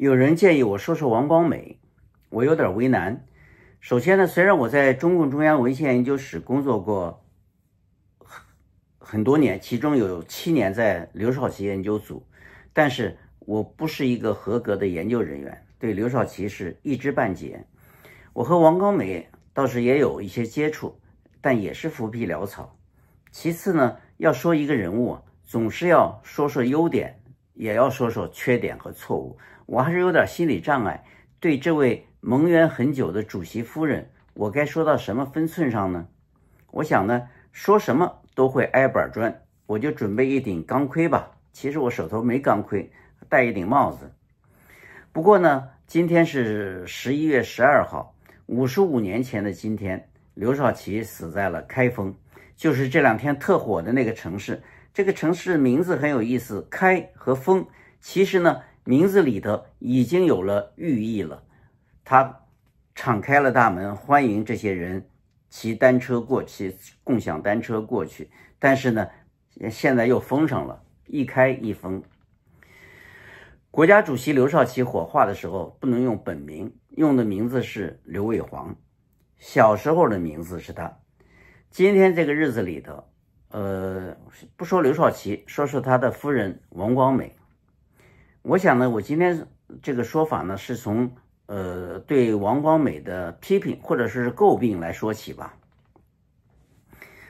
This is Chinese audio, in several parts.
有人建议我说说王光美，我有点为难。首先呢，虽然我在中共中央文献研究室工作过很很多年，其中有七年在刘少奇研究组，但是我不是一个合格的研究人员，对刘少奇是一知半解。我和王光美倒是也有一些接触，但也是浮皮潦草。其次呢，要说一个人物，总是要说说优点，也要说说缺点和错误。我还是有点心理障碍，对这位蒙冤很久的主席夫人，我该说到什么分寸上呢？我想呢，说什么都会挨板砖，我就准备一顶钢盔吧。其实我手头没钢盔，戴一顶帽子。不过呢，今天是十一月十二号，五十五年前的今天，刘少奇死在了开封，就是这两天特火的那个城市。这个城市名字很有意思，“开”和“封”，其实呢。名字里头已经有了寓意了，他敞开了大门，欢迎这些人骑单车过去，共享单车过去。但是呢，现在又封上了，一开一封。国家主席刘少奇火化的时候不能用本名，用的名字是刘伟煌，小时候的名字是他。今天这个日子里头，呃，不说刘少奇，说说他的夫人王光美。我想呢，我今天这个说法呢，是从呃对王光美的批评或者是诟病来说起吧。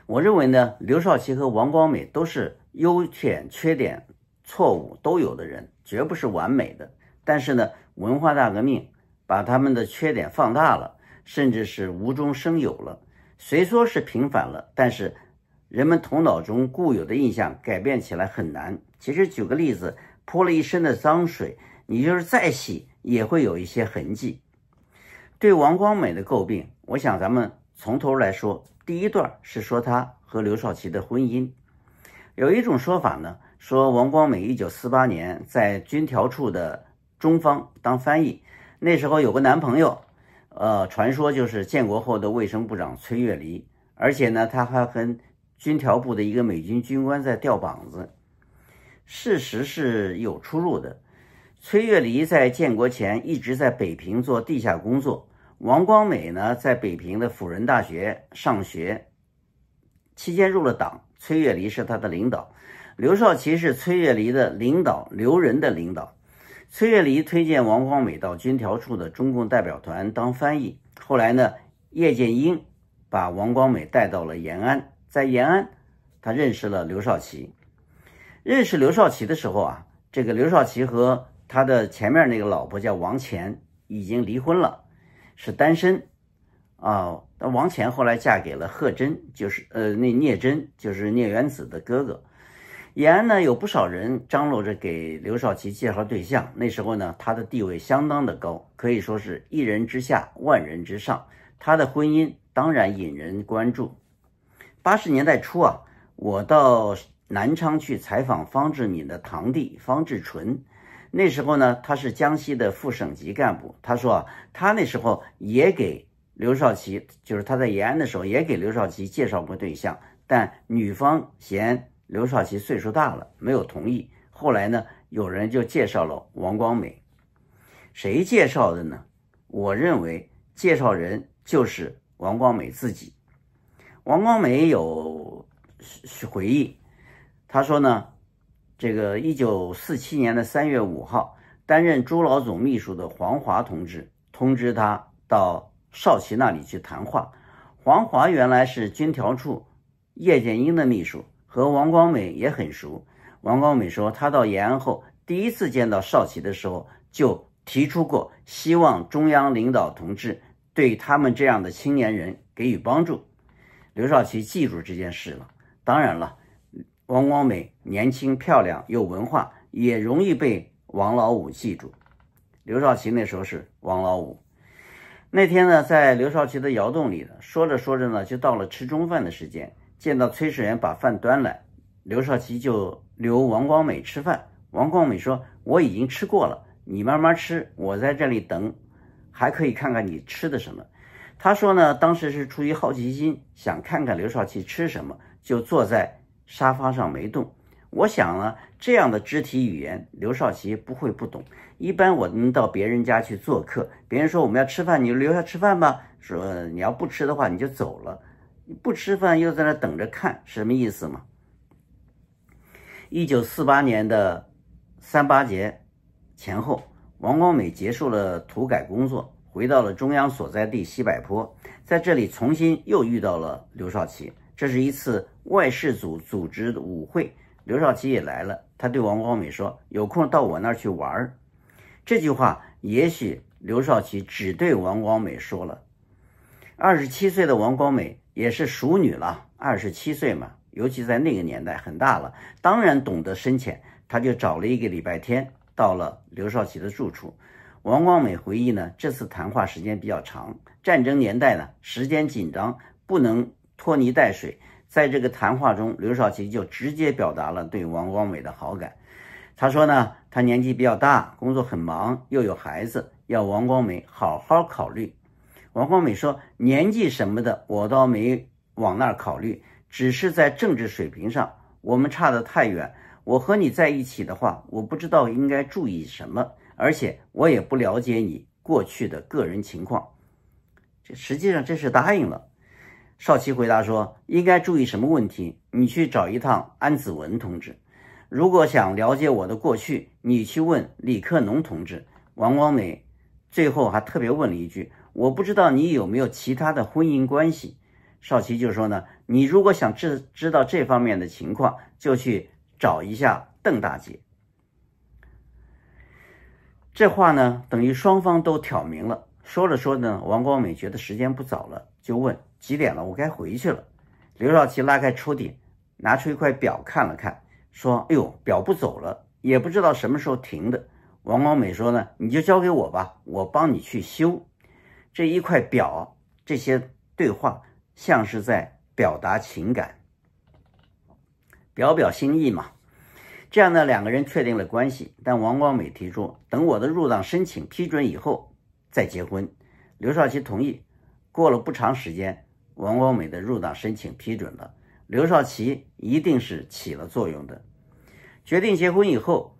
我认为呢，刘少奇和王光美都是优点、缺点、错误都有的人，绝不是完美的。但是呢，文化大革命把他们的缺点放大了，甚至是无中生有了。虽说是平反了，但是人们头脑中固有的印象改变起来很难。其实，举个例子。泼了一身的脏水，你就是再洗也会有一些痕迹。对王光美的诟病，我想咱们从头来说。第一段是说她和刘少奇的婚姻。有一种说法呢，说王光美1948年在军调处的中方当翻译，那时候有个男朋友，呃，传说就是建国后的卫生部长崔月离，而且呢，他还跟军调部的一个美军军官在吊膀子。事实是有出入的。崔月犁在建国前一直在北平做地下工作，王光美呢，在北平的辅仁大学上学期间入了党，崔月犁是他的领导，刘少奇是崔月犁的领导，刘仁的领导。崔月犁推荐王光美到军调处的中共代表团当翻译，后来呢，叶剑英把王光美带到了延安，在延安，他认识了刘少奇。认识刘少奇的时候啊，这个刘少奇和他的前面那个老婆叫王乾，已经离婚了，是单身。啊。那王乾后来嫁给了贺真，就是呃，那聂真就是聂元子的哥哥。延安呢有不少人张罗着给刘少奇介绍对象。那时候呢，他的地位相当的高，可以说是一人之下，万人之上。他的婚姻当然引人关注。八十年代初啊，我到。南昌去采访方志敏的堂弟方志纯，那时候呢，他是江西的副省级干部。他说啊，他那时候也给刘少奇，就是他在延安的时候也给刘少奇介绍过对象，但女方嫌刘少奇岁数大了，没有同意。后来呢，有人就介绍了王光美，谁介绍的呢？我认为介绍人就是王光美自己。王光美有回忆。他说呢，这个一九四七年的三月五号，担任朱老总秘书的黄华同志通知他到少奇那里去谈话。黄华原来是军调处叶剑英的秘书，和王光美也很熟。王光美说，他到延安后第一次见到少奇的时候，就提出过希望中央领导同志对他们这样的青年人给予帮助。刘少奇记住这件事了。当然了。王光美年轻漂亮，有文化，也容易被王老五记住。刘少奇那时候是王老五。那天呢，在刘少奇的窑洞里，说着说着呢，就到了吃中饭的时间。见到炊事员把饭端来，刘少奇就留王光美吃饭。王光美说：“我已经吃过了，你慢慢吃，我在这里等，还可以看看你吃的什么。”他说呢，当时是出于好奇心，想看看刘少奇吃什么，就坐在。沙发上没动，我想呢，这样的肢体语言，刘少奇不会不懂。一般我们到别人家去做客，别人说我们要吃饭，你就留下吃饭吧；说你要不吃的话，你就走了。你不吃饭又在那等着看，什么意思嘛？一九四八年的三八节前后，王光美结束了土改工作，回到了中央所在地西柏坡，在这里重新又遇到了刘少奇。这是一次外事组组织的舞会，刘少奇也来了。他对王光美说：“有空到我那儿去玩。”这句话也许刘少奇只对王光美说了。二十七岁的王光美也是熟女了，二十七岁嘛，尤其在那个年代很大了，当然懂得深浅。她就找了一个礼拜天到了刘少奇的住处。王光美回忆呢，这次谈话时间比较长，战争年代呢时间紧张，不能。拖泥带水，在这个谈话中，刘少奇就直接表达了对王光美的好感。他说呢，他年纪比较大，工作很忙，又有孩子，要王光美好好考虑。王光美说，年纪什么的我倒没往那儿考虑，只是在政治水平上，我们差得太远。我和你在一起的话，我不知道应该注意什么，而且我也不了解你过去的个人情况。这实际上这是答应了。邵奇回答说：“应该注意什么问题？你去找一趟安子文同志。如果想了解我的过去，你去问李克农同志。”王光美最后还特别问了一句：“我不知道你有没有其他的婚姻关系？”邵奇就说：“呢，你如果想知知道这方面的情况，就去找一下邓大姐。”这话呢，等于双方都挑明了。说着说着呢，王光美觉得时间不早了，就问。几点了？我该回去了。刘少奇拉开抽屉，拿出一块表看了看，说：“哎呦，表不走了，也不知道什么时候停的。”王光美说：“呢，你就交给我吧，我帮你去修。”这一块表，这些对话像是在表达情感，表表心意嘛。这样呢，两个人确定了关系。但王光美提出，等我的入党申请批准以后再结婚。刘少奇同意。过了不长时间。王光美的入党申请批准了，刘少奇一定是起了作用的。决定结婚以后，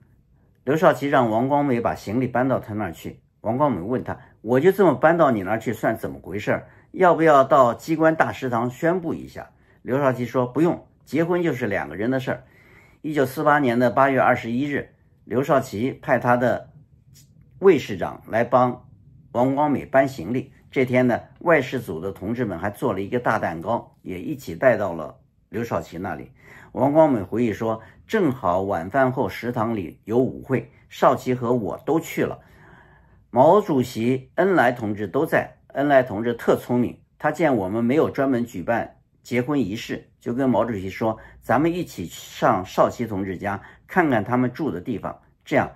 刘少奇让王光美把行李搬到他那儿去。王光美问他：“我就这么搬到你那儿去算怎么回事儿？要不要到机关大食堂宣布一下？”刘少奇说：“不用，结婚就是两个人的事儿。”一九四八年的八月二十一日，刘少奇派他的卫士长来帮王光美搬行李。这天呢，外事组的同志们还做了一个大蛋糕，也一起带到了刘少奇那里。王光美回忆说：“正好晚饭后食堂里有舞会，少奇和我都去了。毛主席、恩来同志都在。恩来同志特聪明，他见我们没有专门举办结婚仪式，就跟毛主席说：‘咱们一起上少奇同志家看看他们住的地方。’这样，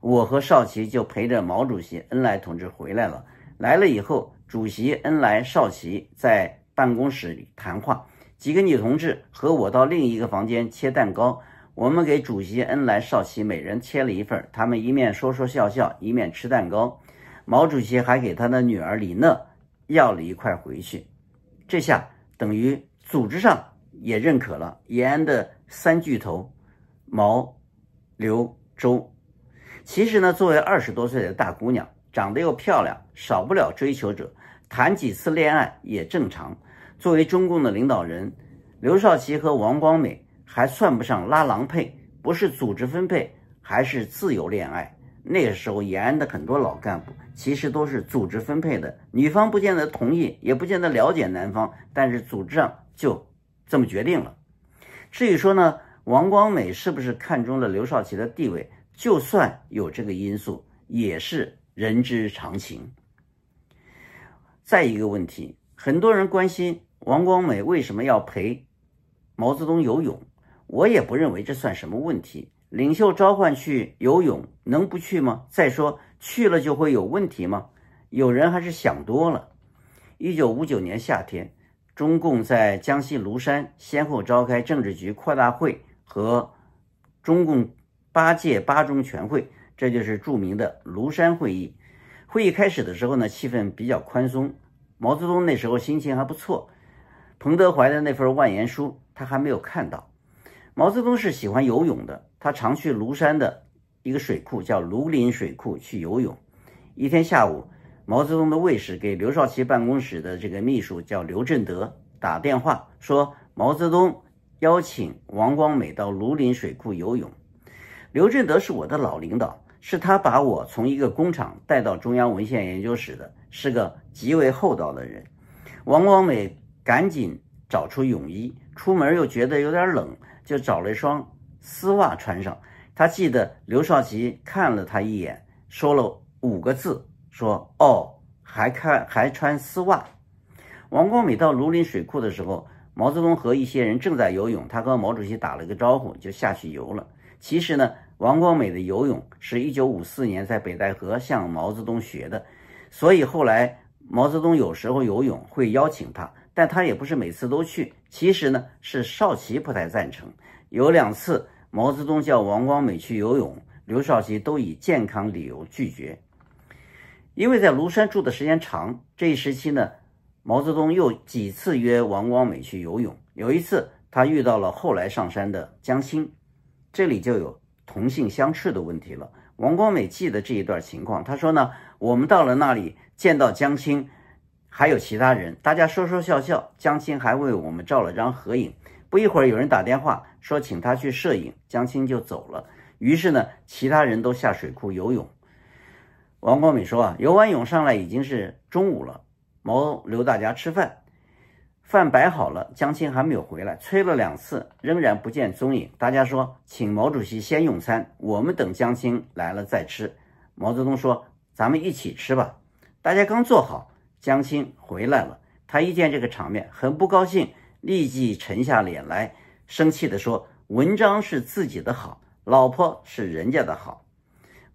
我和少奇就陪着毛主席、恩来同志回来了。来了以后。”主席恩来少奇在办公室里谈话，几个女同志和我到另一个房间切蛋糕。我们给主席恩来少奇每人切了一份，他们一面说说笑笑，一面吃蛋糕。毛主席还给他的女儿李讷要了一块回去。这下等于组织上也认可了延安的三巨头，毛、刘、周。其实呢，作为二十多岁的大姑娘，长得又漂亮，少不了追求者。谈几次恋爱也正常。作为中共的领导人，刘少奇和王光美还算不上拉郎配，不是组织分配，还是自由恋爱。那个时候，延安的很多老干部其实都是组织分配的，女方不见得同意，也不见得了解男方，但是组织上就这么决定了。至于说呢，王光美是不是看中了刘少奇的地位，就算有这个因素，也是人之常情。再一个问题，很多人关心王光美为什么要陪毛泽东游泳，我也不认为这算什么问题。领袖召唤去游泳，能不去吗？再说去了就会有问题吗？有人还是想多了。一九五九年夏天，中共在江西庐山先后召开政治局扩大会和中共八届八中全会，这就是著名的庐山会议。会议开始的时候呢，气氛比较宽松。毛泽东那时候心情还不错。彭德怀的那份万言书他还没有看到。毛泽东是喜欢游泳的，他常去庐山的一个水库叫庐陵水库去游泳。一天下午，毛泽东的卫士给刘少奇办公室的这个秘书叫刘振德打电话，说毛泽东邀请王光美到庐陵水库游泳。刘振德是我的老领导。是他把我从一个工厂带到中央文献研究室的，是个极为厚道的人。王光美赶紧找出泳衣，出门又觉得有点冷，就找了一双丝袜穿上。他记得刘少奇看了他一眼，说了五个字：“说哦，还看还穿丝袜。”王光美到庐陵水库的时候，毛泽东和一些人正在游泳，他和毛主席打了个招呼，就下去游了。其实呢。王光美的游泳是一九五四年在北戴河向毛泽东学的，所以后来毛泽东有时候游泳会邀请他，但他也不是每次都去。其实呢，是少奇不太赞成。有两次毛泽东叫王光美去游泳，刘少奇都以健康理由拒绝，因为在庐山住的时间长。这一时期呢，毛泽东又几次约王光美去游泳。有一次他遇到了后来上山的江青，这里就有。同性相斥的问题了。王光美记得这一段情况，他说呢，我们到了那里见到江青，还有其他人，大家说说笑笑，江青还为我们照了张合影。不一会儿有人打电话说请他去摄影，江青就走了。于是呢，其他人都下水库游泳。王光美说啊，游完泳上来已经是中午了，毛留大家吃饭。饭摆好了，江青还没有回来，催了两次，仍然不见踪影。大家说，请毛主席先用餐，我们等江青来了再吃。毛泽东说：“咱们一起吃吧。”大家刚坐好，江青回来了。他一见这个场面，很不高兴，立即沉下脸来，生气地说：“文章是自己的好，老婆是人家的好。”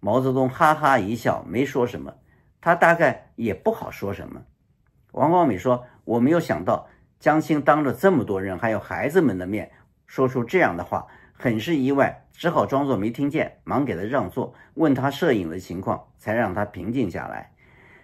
毛泽东哈哈一笑，没说什么。他大概也不好说什么。王光美说：“我没有想到。”江青当着这么多人，还有孩子们的面，说出这样的话，很是意外，只好装作没听见，忙给他让座，问他摄影的情况，才让他平静下来。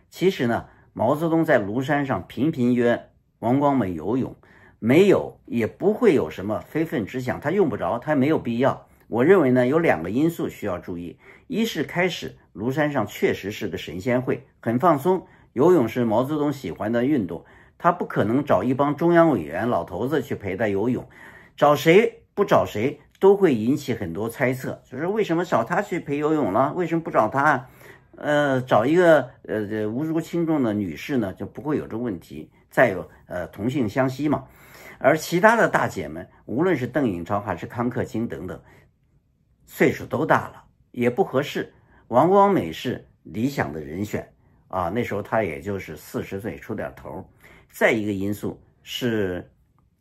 其实呢，毛泽东在庐山上频频约王光美游泳，没有也不会有什么非分之想，他用不着，他没有必要。我认为呢，有两个因素需要注意：一是开始庐山上确实是个神仙会，很放松，游泳是毛泽东喜欢的运动。他不可能找一帮中央委员老头子去陪他游泳，找谁不找谁都会引起很多猜测。就是为什么找他去陪游泳了？为什么不找他？呃，找一个呃无足轻重的女士呢，就不会有这问题。再有，呃，同性相吸嘛。而其他的大姐们，无论是邓颖超还是康克清等等，岁数都大了，也不合适。王光美是理想的人选啊，那时候她也就是四十岁出点头儿。再一个因素是，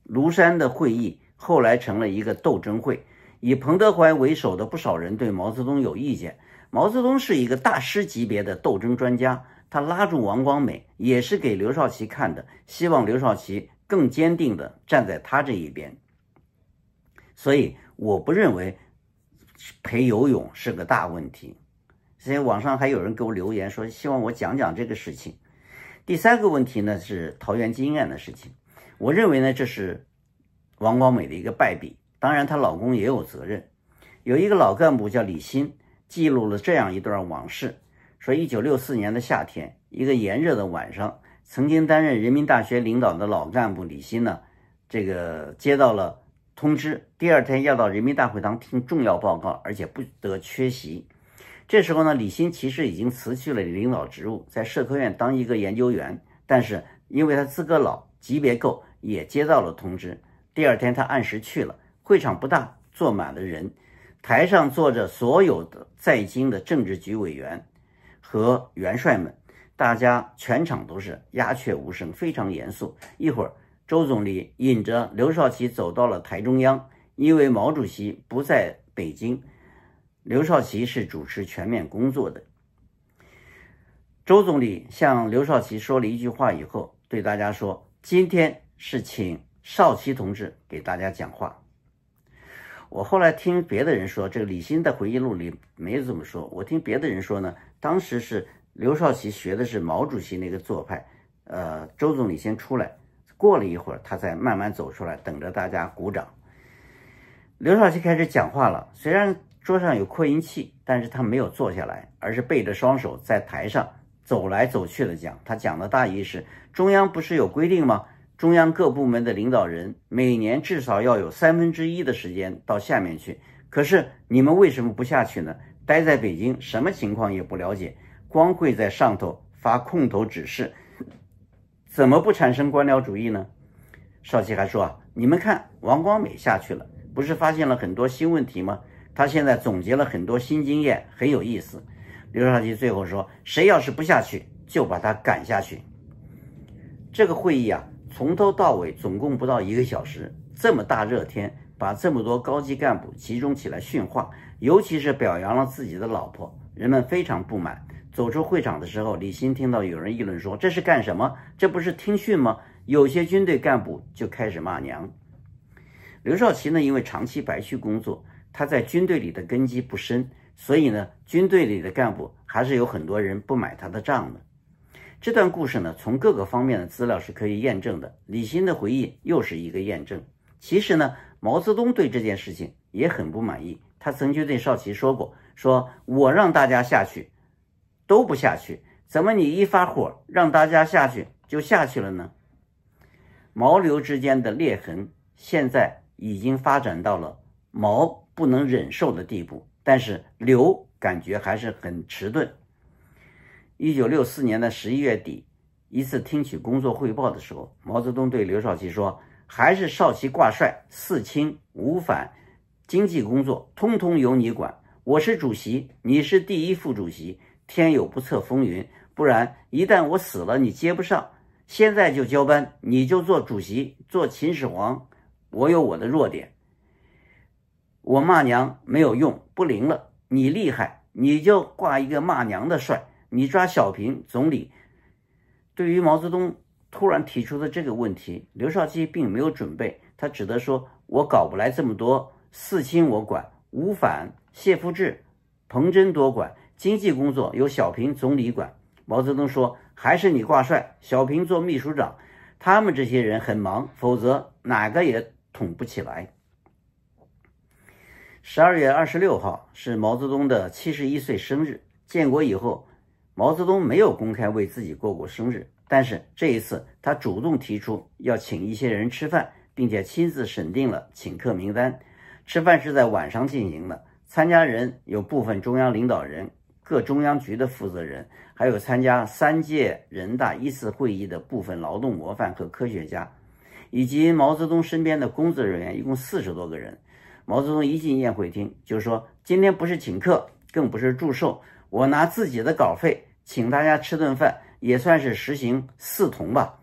庐山的会议后来成了一个斗争会，以彭德怀为首的不少人对毛泽东有意见。毛泽东是一个大师级别的斗争专家，他拉住王光美也是给刘少奇看的，希望刘少奇更坚定的站在他这一边。所以我不认为陪游泳是个大问题。现在网上还有人给我留言说，希望我讲讲这个事情。第三个问题呢是桃园禁案的事情，我认为呢这是王光美的一个败笔，当然她老公也有责任。有一个老干部叫李鑫，记录了这样一段往事：说一九六四年的夏天，一个炎热的晚上，曾经担任人民大学领导的老干部李鑫呢，这个接到了通知，第二天要到人民大会堂听重要报告，而且不得缺席。这时候呢，李鑫其实已经辞去了领导职务，在社科院当一个研究员。但是因为他资格老、级别够，也接到了通知。第二天，他按时去了。会场不大，坐满了人。台上坐着所有的在京的政治局委员和元帅们，大家全场都是鸦雀无声，非常严肃。一会儿，周总理引着刘少奇走到了台中央，因为毛主席不在北京。刘少奇是主持全面工作的。周总理向刘少奇说了一句话以后，对大家说：“今天是请少奇同志给大家讲话。”我后来听别的人说，这个李欣的回忆录里没这么说。我听别的人说呢，当时是刘少奇学的是毛主席那个做派，呃，周总理先出来，过了一会儿，他才慢慢走出来，等着大家鼓掌。刘少奇开始讲话了，虽然。桌上有扩音器，但是他没有坐下来，而是背着双手在台上走来走去的讲。他讲的大意是：中央不是有规定吗？中央各部门的领导人每年至少要有三分之一的时间到下面去。可是你们为什么不下去呢？待在北京，什么情况也不了解，光会在上头发空头指示，怎么不产生官僚主义呢？邵奇还说啊，你们看王光美下去了，不是发现了很多新问题吗？他现在总结了很多新经验，很有意思。刘少奇最后说：“谁要是不下去，就把他赶下去。”这个会议啊，从头到尾总共不到一个小时。这么大热天，把这么多高级干部集中起来训话，尤其是表扬了自己的老婆，人们非常不满。走出会场的时候，李鑫听到有人议论说：“这是干什么？这不是听训吗？”有些军队干部就开始骂娘。刘少奇呢，因为长期白去工作。他在军队里的根基不深，所以呢，军队里的干部还是有很多人不买他的账的。这段故事呢，从各个方面的资料是可以验证的，李欣的回忆又是一个验证。其实呢，毛泽东对这件事情也很不满意，他曾经对少奇说过：“说我让大家下去，都不下去，怎么你一发火让大家下去就下去了呢？”毛刘之间的裂痕现在已经发展到了毛。不能忍受的地步，但是刘感觉还是很迟钝。一九六四年的十一月底，一次听取工作汇报的时候，毛泽东对刘少奇说：“还是少奇挂帅，四清、五反、经济工作，通通由你管。我是主席，你是第一副主席。天有不测风云，不然一旦我死了，你接不上。现在就交班，你就做主席，做秦始皇。我有我的弱点。”我骂娘没有用，不灵了。你厉害，你就挂一个骂娘的帅。你抓小平总理。对于毛泽东突然提出的这个问题，刘少奇并没有准备，他只得说：“我搞不来这么多四清，我管五反，谢富治、彭真多管经济工作，由小平总理管。”毛泽东说：“还是你挂帅，小平做秘书长。他们这些人很忙，否则哪个也捅不起来。”十二月二十六号是毛泽东的七十一岁生日。建国以后，毛泽东没有公开为自己过过生日，但是这一次，他主动提出要请一些人吃饭，并且亲自审定了请客名单。吃饭是在晚上进行的，参加人有部分中央领导人、各中央局的负责人，还有参加三届人大一次会议的部分劳动模范和科学家，以及毛泽东身边的工作人员，一共四十多个人。毛泽东一进宴会厅就说：“今天不是请客，更不是祝寿，我拿自己的稿费请大家吃顿饭，也算是实行四同吧，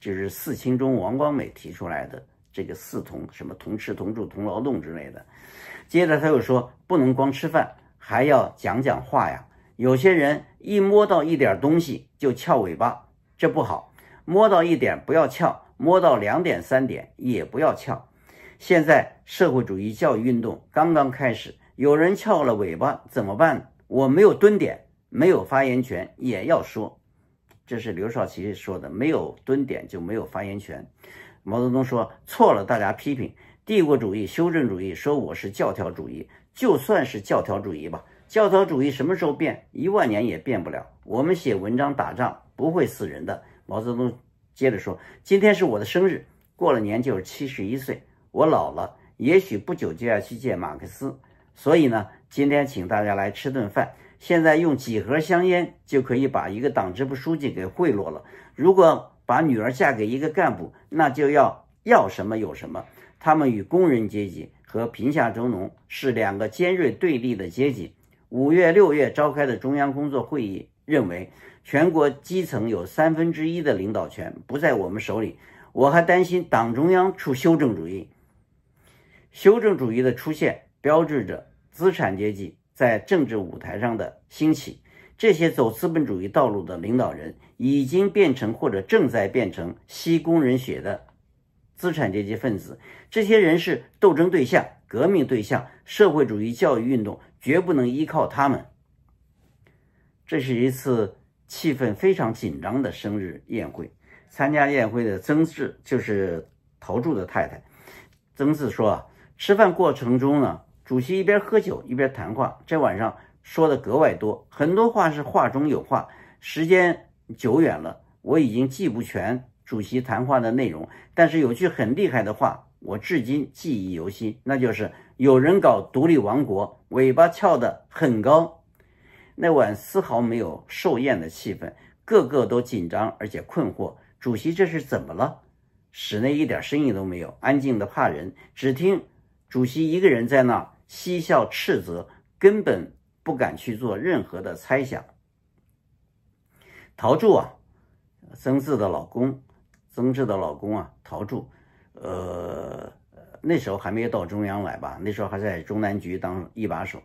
就是四清中王光美提出来的这个四同，什么同吃同住同劳动之类的。”接着他又说：“不能光吃饭，还要讲讲话呀。有些人一摸到一点东西就翘尾巴，这不好。摸到一点不要翘，摸到两点三点也不要翘。”现在社会主义教育运动刚刚开始，有人翘了尾巴，怎么办？我没有蹲点，没有发言权，也要说。这是刘少奇说的：没有蹲点就没有发言权。毛泽东说错了，大家批评帝国主义修正主义，说我是教条主义，就算是教条主义吧。教条主义什么时候变？一万年也变不了。我们写文章打仗不会死人的。毛泽东接着说：今天是我的生日，过了年就是七十一岁。我老了，也许不久就要去见马克思，所以呢，今天请大家来吃顿饭。现在用几盒香烟就可以把一个党支部书记给贿赂了。如果把女儿嫁给一个干部，那就要要什么有什么。他们与工人阶级和贫下中农是两个尖锐对立的阶级。五月、六月召开的中央工作会议认为，全国基层有三分之一的领导权不在我们手里。我还担心党中央出修正主义。修正主义的出现标志着资产阶级在政治舞台上的兴起。这些走资本主义道路的领导人已经变成或者正在变成吸工人血的资产阶级分子。这些人是斗争对象、革命对象。社会主义教育运动绝不能依靠他们。这是一次气氛非常紧张的生日宴会。参加宴会的曾志就是陶铸的太太。曾志说啊。吃饭过程中呢，主席一边喝酒一边谈话，这晚上说的格外多，很多话是话中有话。时间久远了，我已经记不全主席谈话的内容，但是有句很厉害的话，我至今记忆犹新，那就是“有人搞独立王国，尾巴翘得很高”。那晚丝毫没有寿宴的气氛，个个都紧张而且困惑，主席这是怎么了？室内一点声音都没有，安静的怕人，只听。主席一个人在那嬉笑斥责，根本不敢去做任何的猜想。陶铸啊，曾志的老公，曾志的老公啊，陶铸，呃，那时候还没有到中央来吧？那时候还在中南局当一把手。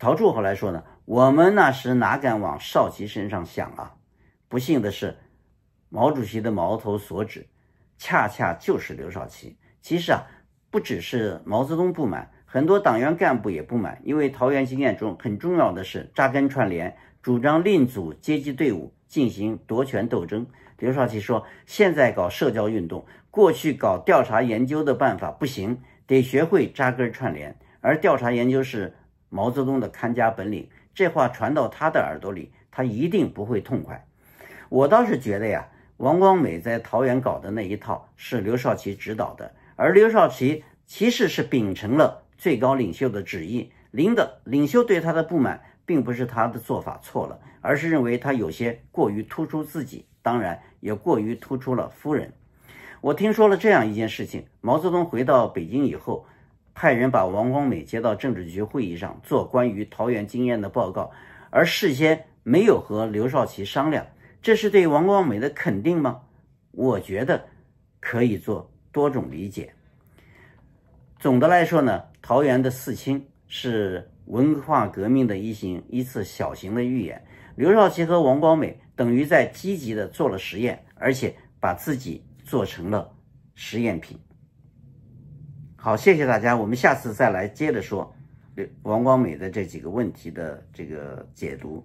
陶铸后来说呢：“我们那时哪敢往少奇身上想啊？不幸的是，毛主席的矛头所指，恰恰就是刘少奇。其实啊。”不只是毛泽东不满，很多党员干部也不满。因为桃园经验中很重要的是扎根串联，主张另组阶级队伍进行夺权斗争。刘少奇说：“现在搞社交运动，过去搞调查研究的办法不行，得学会扎根串联。”而调查研究是毛泽东的看家本领。这话传到他的耳朵里，他一定不会痛快。我倒是觉得呀，王光美在桃园搞的那一套是刘少奇指导的。而刘少奇其实是秉承了最高领袖的旨意，领的领袖对他的不满，并不是他的做法错了，而是认为他有些过于突出自己，当然也过于突出了夫人。我听说了这样一件事情：毛泽东回到北京以后，派人把王光美接到政治局会议上做关于桃园经验的报告，而事先没有和刘少奇商量。这是对王光美的肯定吗？我觉得可以做。多种理解。总的来说呢，桃园的四清是文化革命的一行一次小型的预演。刘少奇和王光美等于在积极的做了实验，而且把自己做成了实验品。好，谢谢大家，我们下次再来接着说王光美的这几个问题的这个解读。